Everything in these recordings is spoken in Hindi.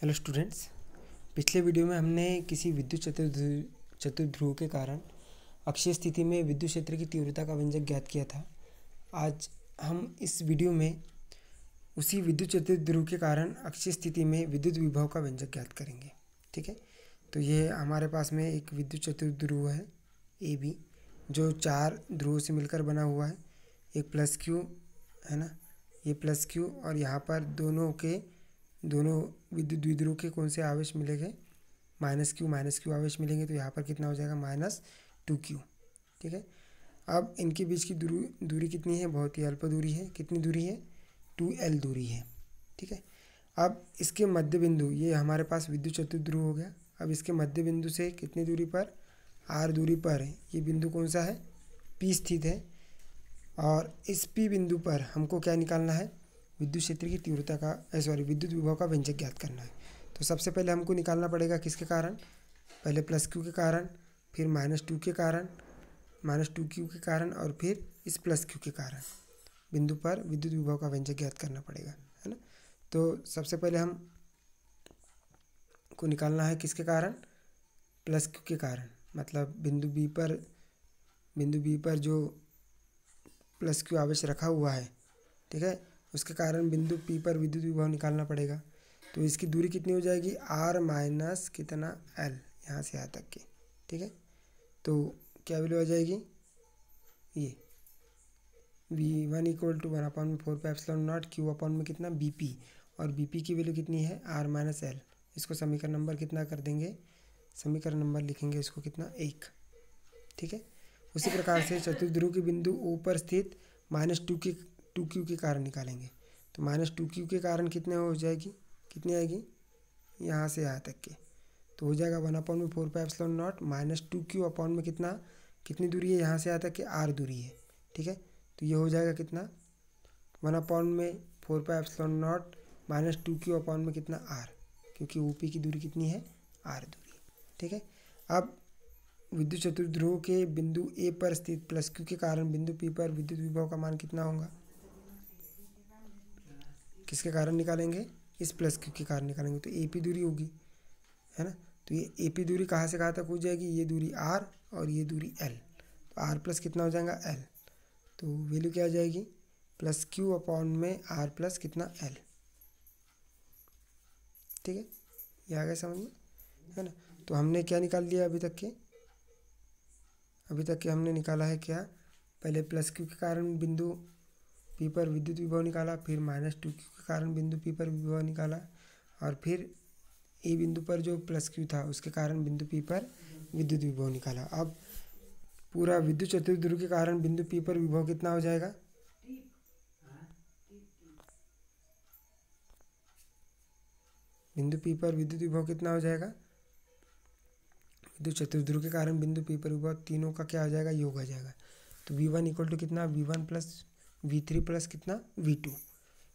हेलो स्टूडेंट्स पिछले वीडियो में हमने किसी विद्युत चतुर्ध्रुव चतुर्ध्रुव के कारण अक्षीय स्थिति में विद्युत क्षेत्र की तीव्रता का व्यंजक ज्ञात किया था आज हम इस वीडियो में उसी विद्युत चतुर्ध्रुव के कारण अक्षीय स्थिति में विद्युत विभव का व्यंजक ज्ञात करेंगे ठीक है तो ये हमारे पास में एक विद्युत चतुर्ध्रुव है ए बी जो चार ध्रुवों से मिलकर बना हुआ है एक प्लस क्यू है ना ये प्लस क्यू और यहाँ पर दोनों के दोनों विद्युत द्विध्रुव के कौन से आवेश मिलेंगे माइनस क्यू माइनस क्यू आवेश मिलेंगे तो यहाँ पर कितना हो जाएगा माइनस टू क्यू ठीक है अब इनके बीच की दूरी दूरी कितनी है बहुत ही अल्प दूरी है कितनी दूरी है टू एल दूरी है ठीक है अब इसके मध्य बिंदु ये हमारे पास विद्युत चतुर्ध्रुव हो गया अब इसके मध्य बिंदु से कितनी दूरी पर आर दूरी पर ये बिंदु कौन सा है पी स्थित है और इस पी बिंदु पर हमको क्या निकालना है विद्युत क्षेत्र की तीव्रता का सॉरी eh, विद्युत विभव का व्यंजक ज्ञात करना है तो सबसे पहले हमको निकालना पड़ेगा किसके कारण पहले प्लस क्यू के कारण फिर माइनस टू के कारण माइनस टू क्यू के कारण और फिर इस प्लस क्यू के कारण बिंदु पर विद्युत विभव का व्यंजक ज्ञात करना पड़ेगा है ना तो सबसे पहले हम को निकालना है किसके कारण प्लस क्यू के कारण मतलब बिंदु बी पर बिंदु बी पर जो प्लस क्यू आवेश रखा हुआ है ठीक है उसके कारण बिंदु पी पर विद्युत विभव निकालना पड़ेगा तो इसकी दूरी कितनी हो जाएगी आर माइनस कितना एल यहाँ से यहाँ तक की ठीक है तो क्या वैल्यू आ जाएगी ये V one equal to one upon में four pi naught Q upon में कितना बी पी और बी पी की वैल्यू कितनी है आर माइनस एल इसको समीकरण नंबर कितना कर देंगे समीकरण नंबर लिखेंगे इसको कितना एक ठीक है उसी प्रकार से चतुर्ध्रुव के बिंदु ऊपर स्थित माइनस टू की टू क्यू के कारण निकालेंगे तो माइनस टू क्यू के कारण कितने हो जाएगी कितनी आएगी यहाँ से यहाँ तक के तो हो जाएगा वन अपॉन में four pi seven naught minus two Q upon में कितना कितनी दूरी है यहाँ से यहाँ तक के आर दूरी है ठीक है तो ये हो जाएगा कितना वन अपॉन में four pi epsilon naught minus two Q upon में कितना आर क्योंकि ओ पी की दूरी कितनी है आर दूरी ठीक है अब विद्युत चतुर्ध्रुव के बिंदु ए पर स्थित प्लस क्यू के कारण बिंदु पी पर विद्युत विभव का मान कितना होगा किसके कारण निकालेंगे इस प्लस क्यू के कारण निकालेंगे तो ए पी दूरी होगी है ना तो ये ए पी दूरी कहाँ से कहाँ तक हो जाएगी ये दूरी आर और ये दूरी एल तो आर प्लस कितना हो जाएगा एल तो वैल्यू क्या आ जाएगी प्लस क्यू अपॉन में आर प्लस कितना एल ठीक है ये आ गया समझ में है ना तो हमने क्या निकाल लिया अभी तक के अभी तक के हमने निकाला है क्या पहले प्लस क्यू के कारण बिंदु पी पर विद्युत विभव निकाला फिर माइनस टू क्यू के कारण बिंदु पी पर विभव निकाला और फिर ई बिंदु पर जो प्लस क्यू था उसके कारण बिंदु पी पर विद्युत विभव निकाला अब पूरा विद्युत चतुर्ध्रुव के कारण बिंदु पी पर विभव कितना हो जाएगा बिंदु पी पर विद्युत विभव कितना हो जाएगा विद्युत चतुर्ध्रुव के कारण बिंदु पी पर विभव तीनों का क्या हो जाएगा योग हो जाएगा तो वी वन इक्वल टू कितना V one plus V three plus कितना वी टू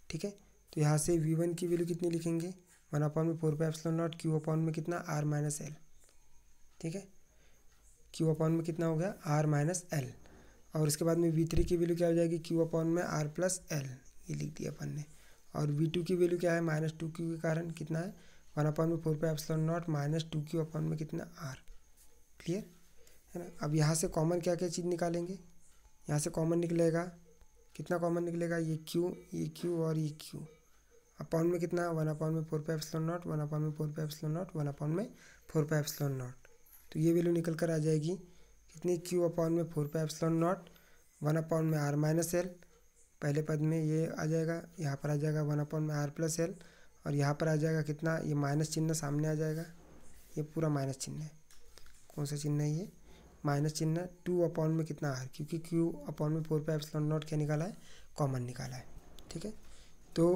ठीक है तो यहाँ से वी वन की वैल्यू कितनी लिखेंगे वन अपॉन में four pi epsilon naught Q upon में कितना आर माइनस एल ठीक है क्यू अपॉन में कितना हो गया आर माइनस एल और उसके बाद में वी थ्री की वैल्यू क्या हो जाएगी क्यू अपॉन में आर प्लस एल ये लिख दिया अपन ने और वी टू की वैल्यू क्या है माइनस टू क्यू के कारण कितना है वन अपॉन में four pi epsilon naught minus two Q upon में कितना आर क्लियर है ना अब यहाँ से कॉमन क्या क्या चीज़ निकालेंगे यहाँ से कॉमन निकलेगा कितना कॉमन निकलेगा ये क्यू ये क्यू और ये क्यू अपॉन में कितना वन अपाउंट में four pi epsilon naught one upon में four pi epsilon naught one upon में फोर पाइव स्लोन नॉट तो ये वैल्यू निकल कर आ जाएगी कितनी क्यू अपॉन में four pi epsilon naught one upon में आर माइनस एल पहले पद में ये आ जाएगा यहाँ पर आ जाएगा वन अपॉन में आर प्लस एल और यहाँ पर आ जाएगा कितना ये माइनस चिन्ह सामने आ जाएगा ये पूरा माइनस चिन्ह है कौन सा चिन्ह है ये माइनस चिन्ह टू अपॉन में कितना आर क्योंकि क्यू अपॉन में फोर पाइप एप्सलॉन नॉट क्या निकाला है कॉमन निकाला है ठीक है तो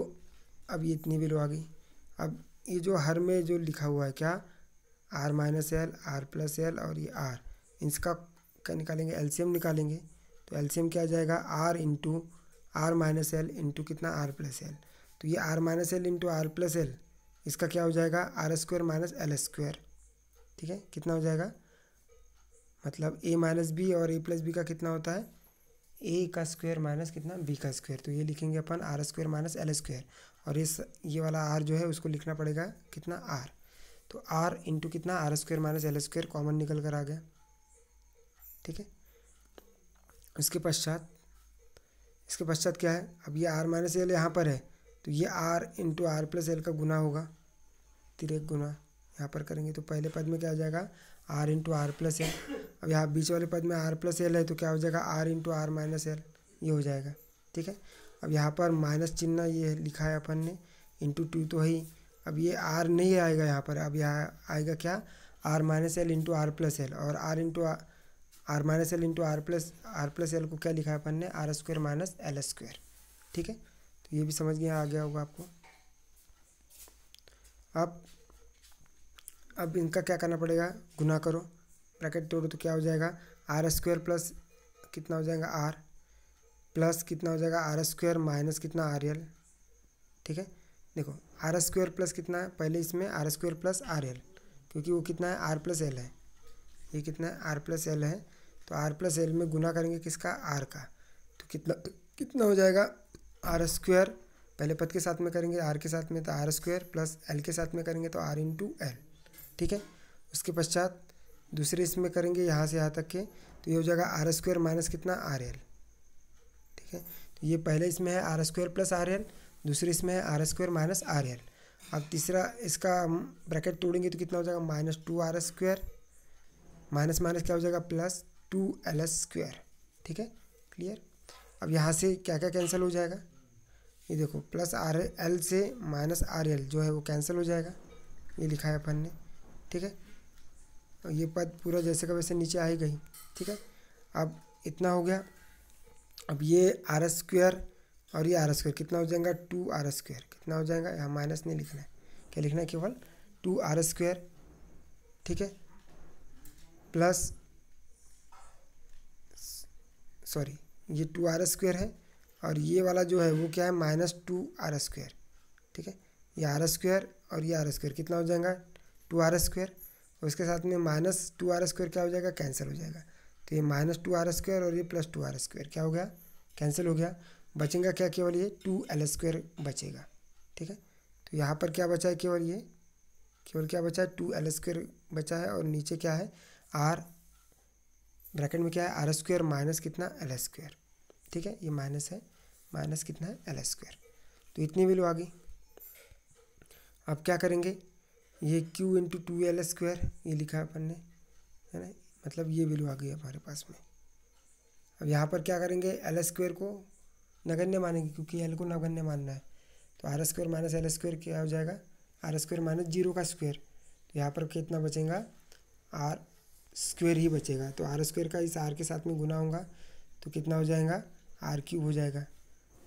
अब ये इतनी वैल्यू आ गई अब ये जो हर में जो लिखा हुआ है क्या R minus L R plus L और ये आर इसका क्या निकालेंगे एलसीएम निकालेंगे तो एलसीएम क्या आ जाएगा R into R minus L into कितना आर प्लस एल तो ये R minus L into R plus L इसका क्या हो जाएगा R square minus L square ठीक है कितना हो जाएगा मतलब ए माइनस बी और ए प्लस बी का कितना होता है ए का स्क्वायर माइनस कितना बी का स्क्वायर तो ये लिखेंगे अपन R square minus L square और इस ये वाला आर जो है उसको लिखना पड़ेगा कितना आर तो आर इंटू कितना R square minus L square common निकल कर आ गया ठीक है उसके पश्चात इसके पश्चात क्या है अब ये आर माइनस एल यहाँ पर है तो ये R into R plus L का गुना होगा तिरेक गुना यहाँ पर करेंगे तो पहले पद में क्या आ जाएगा R into R plus L अब यहाँ बीच वाले पद में आर प्लस एल है तो क्या हो जाएगा R into R minus L ये हो जाएगा ठीक है अब यहाँ पर माइनस चिन्ह ये लिखा है अपन ने इंटू टू तो ही अब ये आर नहीं आएगा यहाँ पर अब यहाँ आएगा क्या R minus L into R plus L और R into R minus L into R plus R plus L को क्या लिखा है अपन ने R square minus L square ठीक है तो ये भी समझ गया आ गया होगा आपको अब अब इनका क्या करना पड़ेगा गुना करो ब्रैकेट तोड़ो तो क्या हो जाएगा आर स्क्वायर प्लस कितना हो जाएगा आर प्लस कितना हो जाएगा आर स्क्वायर माइनस कितना आर एल ठीक है देखो आर स्क्वायर प्लस कितना है पहले इसमें R square plus R L क्योंकि वो कितना है आर प्लस एल है ये कितना है आर प्लस एल है तो आर प्लस एल में गुना करेंगे किसका आर का तो कितना कितना हो जाएगा आर स्क्वायर पहले पद के साथ में करेंगे आर के साथ में तो आर स्क्वायर प्लस एल के साथ में करेंगे तो आर इंटू एल ठीक है उसके पश्चात दूसरे इसमें करेंगे यहाँ से यहाँ तक के तो ये हो जाएगा आर स्क्वायर माइनस कितना आर एल ठीक है तो ये पहले इसमें है R square plus R L दूसरे इसमें है R square minus R L अब तीसरा इसका ब्रैकेट तोड़ेंगे तो कितना हो जाएगा minus two R square minus minus क्या हो जाएगा plus two L S square ठीक है क्लियर अब यहाँ से क्या क्या कैंसिल हो जाएगा ये देखो प्लस आर एल से माइनस आर एल जो है वो कैंसिल हो जाएगा ये लिखा है अपन ने ठीक है ये पद पूरा जैसे का वैसे नीचे आ ही गई ठीक है अब इतना हो गया अब ये आर एस स्क्वायर और ये आर एस स्क्वायर कितना हो जाएगा टू आर एस स्क्वेयर कितना हो जाएगा यहाँ माइनस नहीं लिखना है क्या लिखना है केवल टू आर एस स्क्वायर ठीक है प्लस सॉरी ये टू आर एस स्क्वायर है और ये वाला जो है वो क्या है minus two R S square ठीक है ये आर एस स्क्वायर और ये आर एस स्क्वायर कितना हो जाएगा टू आर स्क्वायर और इसके साथ में माइनस टू आर स्क्वायर क्या हो जाएगा कैंसिल हो जाएगा तो ये माइनस टू आर स्क्वायर और ये प्लस टू आर स्क्वायर क्या हो गया कैंसिल हो गया बचेगा क्या केवल ये टू एल स्क्वायर बचेगा ठीक है तो यहाँ पर क्या बचा है केवल ये केवल क्या बचा है टू एल स्क्वायर बचा है और नीचे क्या है आर ब्रैकेट में क्या है आर स्क्वायर माइनस कितना एल स्क्वायर ठीक है ये माइनस है माइनस कितना है एल स्क्वायर तो इतनी वैल्यू आ गई अब क्या करेंगे ये Q into two L square ये लिखा है अपन ने है ना मतलब ये वैल्यू आ गई हमारे पास में अब यहाँ पर क्या करेंगे एल स्क्वायर को नगण्य मानेंगे क्योंकि एल को नगण्य मानना है तो R square minus L square क्या हो जाएगा आर स्क्वायर माइनस जीरो का स्क्वायर तो यहाँ पर कितना बचेगा आर स्क्वायर ही बचेगा तो आर स्क्वायर का इस आर के साथ में गुना होगा तो कितना हो जाएगा आर क्यूब हो जाएगा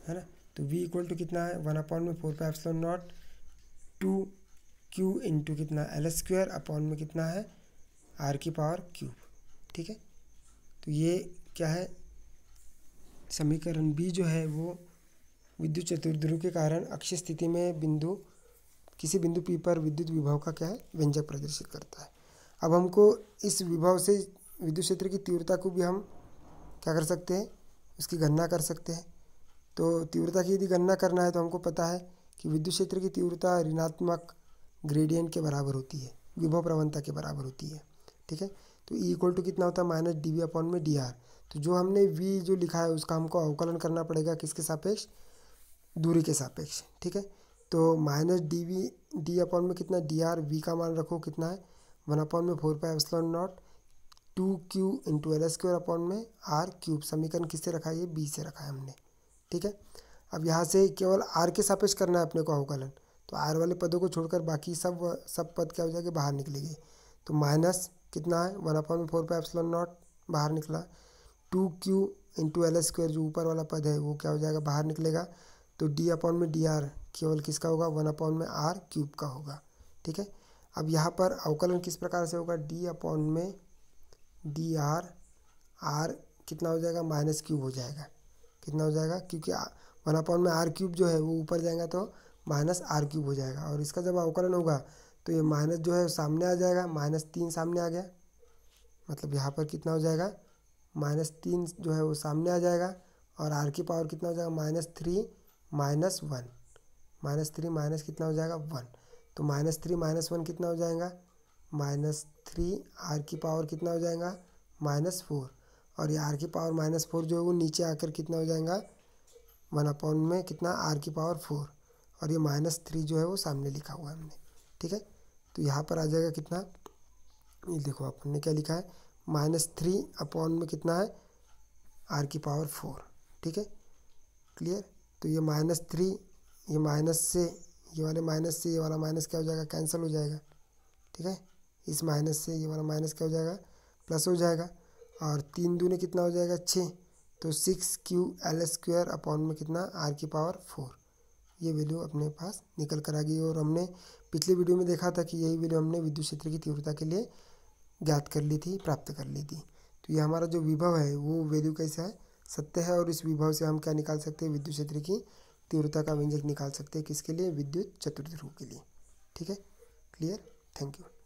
है ना तो वी इक्वल टू कितना है वन अपॉइंट में four five seven naught two Q into कितना एल स्क्वायर अपॉन में कितना है आर की पावर क्यूब ठीक है तो ये क्या है समीकरण बी जो है वो विद्युत चतुर्ध्रुव के कारण अक्ष स्थिति में बिंदु किसी बिंदु पी पर विद्युत विभव का क्या है व्यंजक प्रदर्शित करता है अब हमको इस विभव से विद्युत क्षेत्र की तीव्रता को भी हम क्या कर सकते हैं उसकी गणना कर सकते हैं तो तीव्रता की यदि गणना करना है तो हमको पता है कि विद्युत क्षेत्र की तीव्रता ऋणात्मक ग्रेडियंट के बराबर होती है विभव प्रवणता के बराबर होती है ठीक है तो ई इक्वल टू कितना होता है माइनस डी वी अपॉन में डी आर तो जो हमने वी जो लिखा है उसका हमको अवकलन करना पड़ेगा किसके सापेक्ष दूरी के सापेक्ष ठीक है तो minus D V D upon में कितना डी आर वी का मान रखो कितना है वन अपॉन में four pi epsilon naught two Q into L square upon में आर क्यूब समीकरण किससे रखा है ये बी से रखा है हमने ठीक है अब यहाँ से केवल आर के सापेक्ष करना है अपने को अवकलन तो आर वाले पदों को छोड़कर बाकी सब सब पद क्या हो जाएगा बाहर निकलेगी तो माइनस कितना है वन अपॉन में फोर पाई एप्सलॉन नॉट बाहर निकला two Q into L square जो ऊपर वाला पद है वो क्या हो जाएगा बाहर निकलेगा तो डी अपॉन में डी आर केवल किसका होगा वन अपॉन में आर क्यूब का होगा ठीक है अब यहाँ पर अवकलन किस प्रकार से होगा डी अपॉन में डी आर आर कितना हो जाएगा माइनस क्यूब हो जाएगा कितना हो जाएगा क्योंकि वन अपॉन में आर क्यूब जो है वो ऊपर जाएगा तो माइनस आर क्यूब हो जाएगा और इसका जब अवकलन होगा तो ये माइनस जो है सामने आ जाएगा माइनस तीन सामने आ गया मतलब यहाँ पर कितना हो जाएगा माइनस तीन जो है वो सामने आ जाएगा और आर की पावर कितना हो जाएगा minus three minus one minus three minus कितना हो जाएगा वन तो माइनस थ्री माइनस वन कितना हो जाएगा माइनस थ्री आर की पावर कितना हो जाएगा माइनस फोर और ये आर की पावर माइनस फोर जो है वो नीचे आकर कितना हो जाएगा वन अपॉन में कितना आर की पावर फोर और ये माइनस थ्री जो है वो सामने लिखा हुआ है हमने ठीक है तो यहाँ पर आ जाएगा कितना ये देखो आपने क्या लिखा है माइनस थ्री अपॉन में कितना है आर की पावर फोर ठीक है क्लियर तो ये माइनस थ्री ये माइनस से ये वाले माइनस से ये वाला माइनस क्या हो जाएगा कैंसिल हो जाएगा ठीक है इस माइनस से ये वाला माइनस क्या हो जाएगा प्लस हो जाएगा और तीन दूने कितना हो जाएगा छः तो six Q L square upon में कितना आर की पावर फोर ये वैल्यू अपने पास निकल कर आ गई और हमने पिछले वीडियो में देखा था कि यही वैल्यू हमने विद्युत क्षेत्र की तीव्रता के लिए ज्ञात कर ली थी प्राप्त कर ली थी तो ये हमारा जो विभव है वो वैल्यू कैसा है सत्य है और इस विभव से हम क्या निकाल सकते हैं विद्युत क्षेत्र की तीव्रता का व्यंजक निकाल सकते हैं किसके लिए विद्युत चतुर्ध्रुव के लिए ठीक है क्लियर थैंक यू